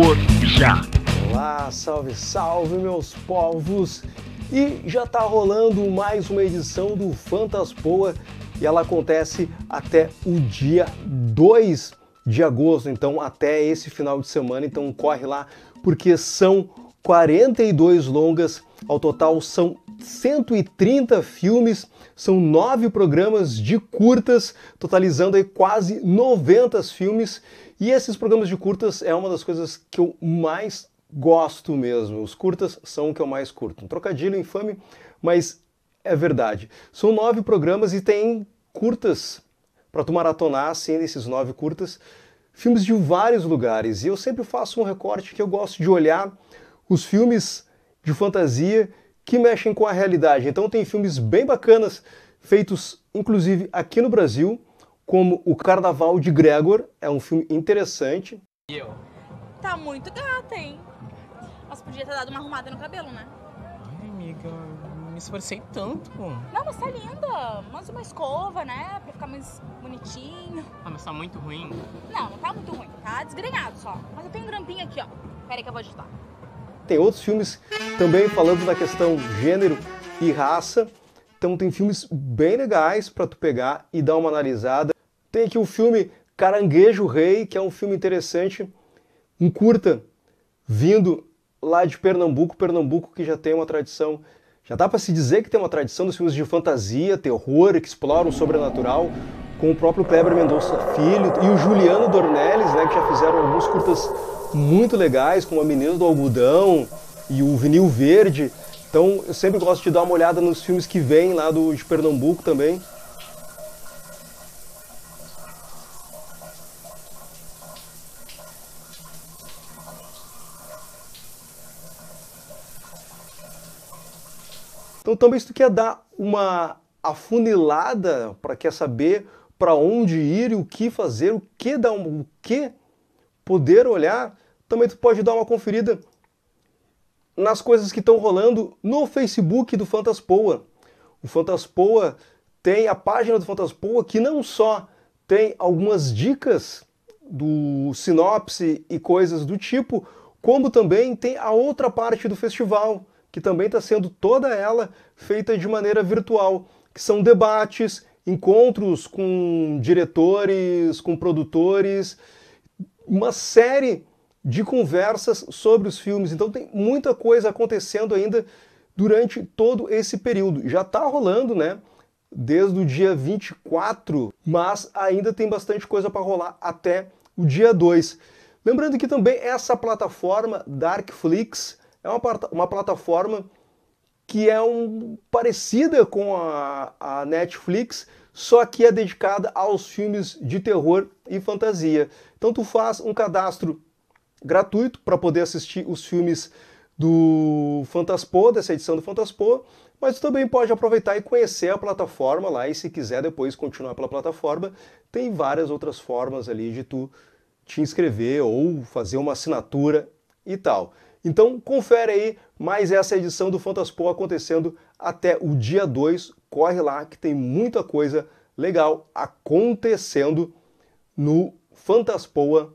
for já. Olá, salve, salve meus povos! E já está rolando mais uma edição do Fantaspoa e ela acontece até o dia 2 de agosto, então até esse final de semana, então corre lá porque são 42 longas, ao total são 130 filmes, são nove programas de curtas, totalizando aí quase 90 filmes. E esses programas de curtas é uma das coisas que eu mais gosto mesmo. Os curtas são o que eu mais curto. Um trocadilho infame, mas é verdade. São nove programas e tem curtas para tu maratonar, assim, nesses nove curtas, filmes de vários lugares. E eu sempre faço um recorte que eu gosto de olhar os filmes de fantasia que mexem com a realidade. Então tem filmes bem bacanas feitos inclusive aqui no Brasil, como O Carnaval de Gregor, é um filme interessante. E eu? Tá muito gata, hein? Nossa, podia ter dado uma arrumada no cabelo, né? Ai, amiga, me esforcei tanto. Não, mas tá linda. Mais uma escova, né? Pra ficar mais bonitinho. Ah, mas tá muito ruim. Não, não tá muito ruim. Tá desgrenhado só. Mas eu tenho um grampinho aqui, ó. Peraí que eu vou ajudar? tem outros filmes também falando da questão gênero e raça. Então tem filmes bem legais para tu pegar e dar uma analisada. Tem aqui o filme Caranguejo Rei, que é um filme interessante, um curta vindo lá de Pernambuco, Pernambuco que já tem uma tradição, já dá para se dizer que tem uma tradição dos filmes de fantasia, terror, que exploram o sobrenatural, com o próprio Kleber Mendonça Filho e o Juliano Dornelles, né, que já fizeram alguns curtas muito legais, como a Menina do Algodão e o Vinil Verde. Então eu sempre gosto de dar uma olhada nos filmes que vêm lá do, de Pernambuco também. Então também se tu quer dar uma afunilada para quer saber para onde ir, e o que fazer, o que dar um, o que poder olhar, também tu pode dar uma conferida nas coisas que estão rolando no Facebook do Fantaspoa. O Fantaspoa tem a página do Fantaspoa que não só tem algumas dicas do sinopse e coisas do tipo, como também tem a outra parte do festival, que também está sendo toda ela feita de maneira virtual, que são debates, encontros com diretores, com produtores, uma série de conversas sobre os filmes. Então tem muita coisa acontecendo ainda durante todo esse período. Já está rolando, né? Desde o dia 24, mas ainda tem bastante coisa para rolar até o dia 2. Lembrando que também essa plataforma Darkflix é uma, uma plataforma que é um, parecida com a, a Netflix, só que é dedicada aos filmes de terror e fantasia. Então tu faz um cadastro gratuito para poder assistir os filmes do Fantaspo, dessa edição do Fantaspo, mas também pode aproveitar e conhecer a plataforma lá e se quiser depois continuar pela plataforma, tem várias outras formas ali de tu te inscrever ou fazer uma assinatura e tal. Então confere aí mais essa edição do Fantaspo acontecendo até o dia 2, corre lá que tem muita coisa legal acontecendo no Fantaspoa